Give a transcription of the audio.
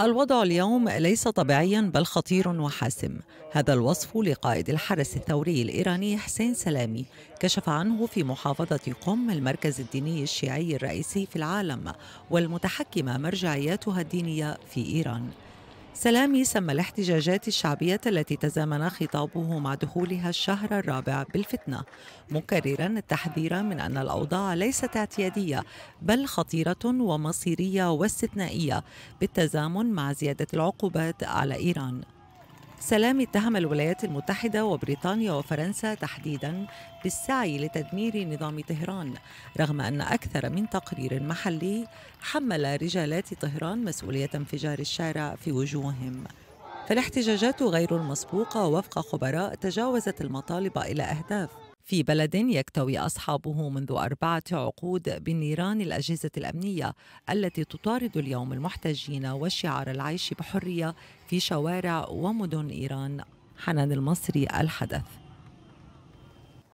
الوضع اليوم ليس طبيعيا بل خطير وحاسم هذا الوصف لقائد الحرس الثوري الإيراني حسين سلامي كشف عنه في محافظة قم المركز الديني الشيعي الرئيسي في العالم والمتحكمة مرجعياتها الدينية في إيران سلامي سمى الاحتجاجات الشعبية التي تزامن خطابه مع دخولها الشهر الرابع بالفتنة مكررا التحذير من أن الأوضاع ليست اعتيادية بل خطيرة ومصيرية واستثنائية بالتزامن مع زيادة العقوبات على إيران سلام اتهم الولايات المتحدة وبريطانيا وفرنسا تحديدا بالسعي لتدمير نظام طهران رغم أن أكثر من تقرير محلي حمل رجالات طهران مسؤولية انفجار الشارع في وجوههم فالاحتجاجات غير المسبوقة وفق خبراء تجاوزت المطالب إلى أهداف في بلد يكتوي أصحابه منذ أربعة عقود بنيران الأجهزة الأمنية التي تطارد اليوم المحتجين وشعار العيش بحرية في شوارع ومدن إيران حنان المصري الحدث